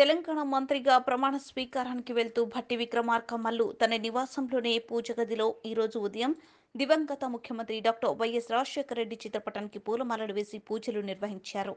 తెలంగాణ మంత్రిగా ప్రమాణ స్వీకారానికి వెళ్తూ భట్టి విక్రమార్క మల్లు తన నివాసంలోనే పూజ గదిలో ఈరోజు ఉదయం దివంగత ముఖ్యమంత్రి డాక్టర్ వైఎస్ రాజశేఖర రెడ్డి చిత్రపటానికి పూలమాలలు వేసి పూజలు నిర్వహించారు